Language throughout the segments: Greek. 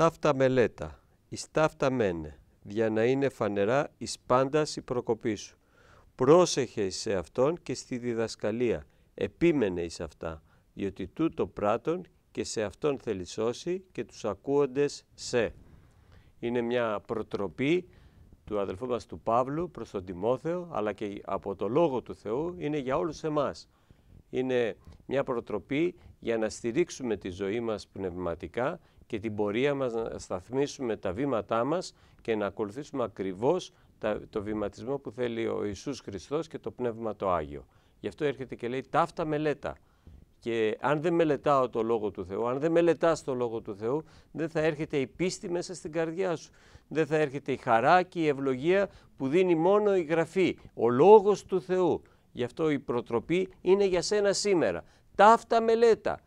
στάφτα μελέτα, εις ταύτα μένε, για να είναι φανερά εις πάντας η προκοπή σου. Πρόσεχε σε αυτόν και στη διδασκαλία, επίμενε εις αυτά, διότι τούτο πράττον και σε αυτόν θέλει και τους ακούοντες σε. Είναι μια προτροπή του αδελφού μας του Παύλου προς τον Τιμόθεο, αλλά και από το Λόγο του Θεού είναι για όλους εμάς. Είναι μια προτροπή για να στηρίξουμε τη ζωή μας πνευματικά και την πορεία μας, να σταθμίσουμε τα βήματά μας και να ακολουθήσουμε ακριβώς το βηματισμό που θέλει ο Ιησούς Χριστός και το Πνεύμα το Άγιο. Γι' αυτό έρχεται και λέει ταύτα μελέτα. Και αν δεν μελετάω το Λόγο του Θεού, αν δεν μελετάς το Λόγο του Θεού, δεν θα έρχεται η πίστη μέσα στην καρδιά σου. Δεν θα έρχεται η χαρά και η ευλογία που δίνει μόνο η Γραφή, ο Λόγος του Θεού. Γι' αυτό η προτροπή είναι για σένα σήμερα. Ταύτα μελέτα.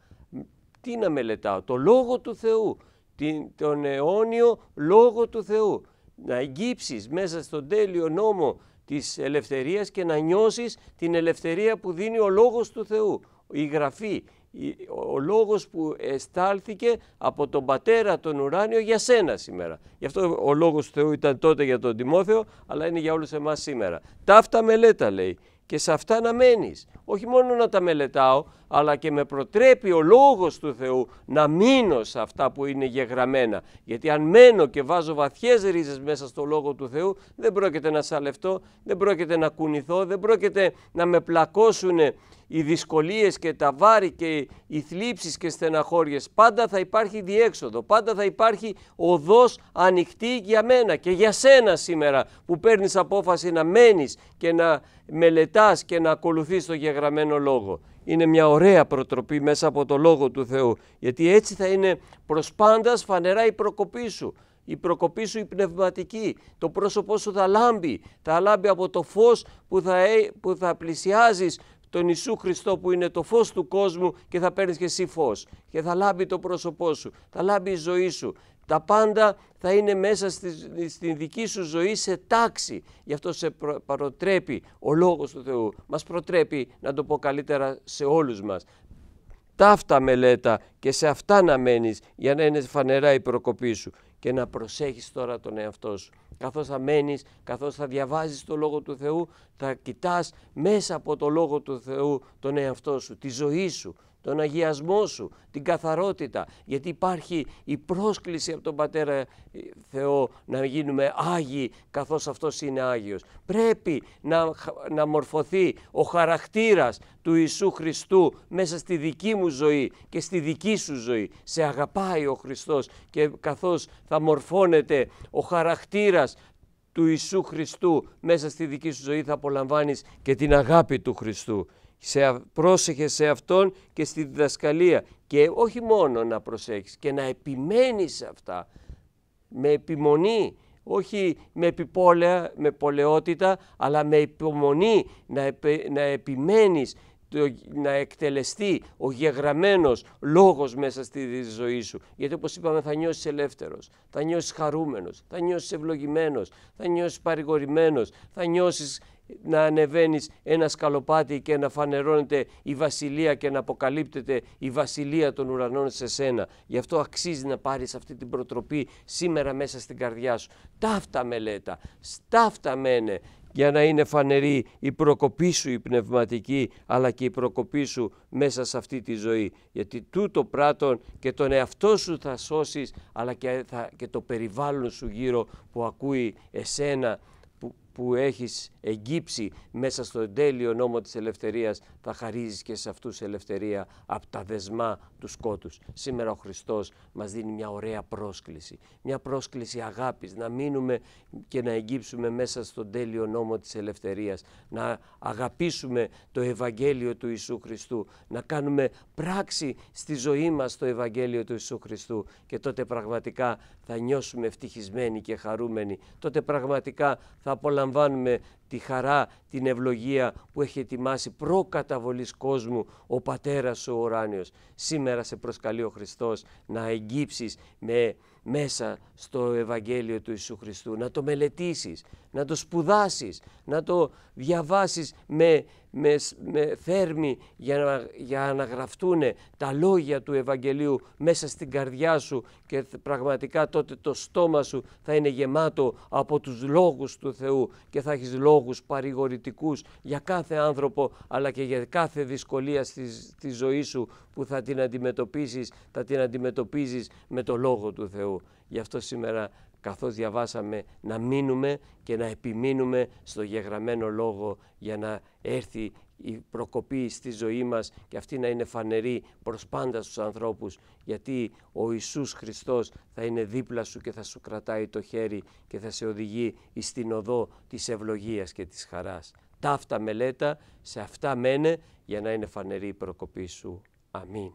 Τι να μελετάω, το Λόγο του Θεού, τον αιώνιο Λόγο του Θεού. Να εγκύψεις μέσα στον τέλειο νόμο της ελευθερίας και να νιώσεις την ελευθερία που δίνει ο Λόγος του Θεού, η Γραφή, ο λόγος που εστάλθηκε από τον Πατέρα τον ουράνιο για σένα σήμερα. Γι' αυτό ο λόγος του Θεού ήταν τότε για τον Τιμόθεο, αλλά είναι για όλους εμάς σήμερα. Ταύτα μελέτα λέει και σε αυτά να μένεις. Όχι μόνο να τα μελετάω, αλλά και με προτρέπει ο Λόγος του Θεού να μείνω σε αυτά που είναι γεγραμμένα. Γιατί αν μένω και βάζω βαθιές ρίζες μέσα στο Λόγο του Θεού, δεν πρόκειται να σαλευτώ, δεν πρόκειται να κουνηθώ, δεν πρόκειται να με πλακώσουνε οι δυσκολίες και τα βάρη και οι θλίψεις και στεναχώριες. Πάντα θα υπάρχει διέξοδο, πάντα θα υπάρχει οδός ανοιχτή για μένα και για σένα σήμερα που παίρνεις απόφαση να μένεις και να μελετάς και να ακολουθείς το γεγραμμένο λόγο. Είναι μια ωραία προτροπή μέσα από το Λόγο του Θεού, γιατί έτσι θα είναι προς πάντας φανερά η προκοπή σου η προκοπή σου η πνευματική, το πρόσωπό σου θα λάμπει, θα λάμπει από το φως που θα, ε, που θα πλησιάζεις τον Ιησού Χριστό που είναι το φως του κόσμου και θα παίρνεις και εσύ φως και θα λάμπει το πρόσωπό σου, θα λάμπει η ζωή σου. Τα πάντα θα είναι μέσα στη, δική σου ζωή σε τάξη. Γι' αυτό σε προ, παροτρέπει ο Λόγος του Θεού. Μας προτρέπει, να το πω καλύτερα, σε όλους μας. Ταύτα μελέτα και σε αυτά να μένεις για να είναι φανερά η προκοπή σου και να προσέχεις τώρα τον εαυτό σου. Καθώς θα μένεις, καθώς θα διαβάζεις το Λόγο του Θεού, θα κοιτάς μέσα από το Λόγο του Θεού τον εαυτό σου, τη ζωή σου, τον αγιασμό σου, την καθαρότητα. Γιατί υπάρχει η πρόσκληση από τον Πατέρα ε, Θεό να γίνουμε Άγιοι καθώς Αυτός είναι Άγιος. Πρέπει να, να μορφωθεί ο χαρακτήρας του Ιησού Χριστού μέσα στη δική μου ζωή και στη δική σου ζωή. Σε αγαπάει ο Χριστός και καθώς θα μορφώνεται ο χαρακτήρας του Ιησού Χριστού μέσα στη δική σου ζωή θα απολαμβάνεις και την αγάπη του Χριστού. Σε, πρόσεχε σε Αυτόν και στη διδασκαλία και όχι μόνο να προσέχεις και να επιμένεις αυτά με επιμονή, όχι με επιπόλαια, με πολεότητα, αλλά με υπομονή να, να επιμένεις να εκτελεστεί ο γεγραμμένος λόγος μέσα στη ζωή σου. Γιατί όπως είπαμε θα νιώσεις ελεύθερος, θα νιώσεις χαρούμενος, θα νιώσεις ευλογημένος, θα νιώσεις παρηγορημένος, θα νιώσεις να ανεβαίνεις ένα σκαλοπάτι και να φανερώνεται η βασιλεία και να αποκαλύπτεται η βασιλεία των ουρανών σε σένα. Γι' αυτό αξίζει να πάρεις αυτή την προτροπή σήμερα μέσα στην καρδιά σου. Ταύτα μελέτα, σταύτα μένε για να είναι φανερή η προκοπή σου η πνευματική αλλά και η προκοπή σου μέσα σε αυτή τη ζωή. Γιατί τούτο πράττον και τον εαυτό σου θα σώσεις αλλά και, θα, και το περιβάλλον σου γύρω που ακούει εσένα που έχεις εγκύψει μέσα στο τέλειο νόμο της ελευθερίας θα χαρίζεις και σε αυτούς ελευθερία από τα δεσμά του σκότους. Σήμερα ο Χριστός μας δίνει μια ωραία πρόσκληση, μια πρόσκληση αγάπης, να μείνουμε και να εγκύψουμε μέσα στον τέλειο νόμο της ελευθερίας, να αγαπήσουμε το Ευαγγέλιο του Ιησού Χριστού, να κάνουμε πράξη στη ζωή μας το Ευαγγέλιο του Ιησού Χριστού και τότε πραγματικά θα νιώσουμε ευτυχισμένοι και χαρούμενοι, τότε πραγματικά θα απολαμβάνουμε τη χαρά, την ευλογία που έχει ετοιμάσει προκαταβολής κόσμου ο Πατέρας ο Ουράνιος. Σήμερα σε προσκαλεί ο Χριστός να εγκύψεις με, μέσα στο Ευαγγέλιο του Ιησού Χριστού, να το μελετήσεις, να το σπουδάσεις, να το διαβάσεις με με, με για να, για γραφτούν τα λόγια του Ευαγγελίου μέσα στην καρδιά σου και πραγματικά τότε το στόμα σου θα είναι γεμάτο από τους λόγους του Θεού και θα έχεις λόγους παρηγορητικούς για κάθε άνθρωπο αλλά και για κάθε δυσκολία στη, ζωή σου που θα την αντιμετωπίσεις, θα την αντιμετωπίζεις με το Λόγο του Θεού. Γι' αυτό σήμερα καθώς διαβάσαμε να μείνουμε και να επιμείνουμε στο γεγραμμένο λόγο για να έρθει η προκοπή στη ζωή μας και αυτή να είναι φανερή προς πάντα στους ανθρώπους γιατί ο Ιησούς Χριστός θα είναι δίπλα σου και θα σου κρατάει το χέρι και θα σε οδηγεί εις οδό της ευλογίας και της χαράς. Ταύτα μελέτα, σε αυτά μένε για να είναι φανερή η προκοπή σου. Αμήν.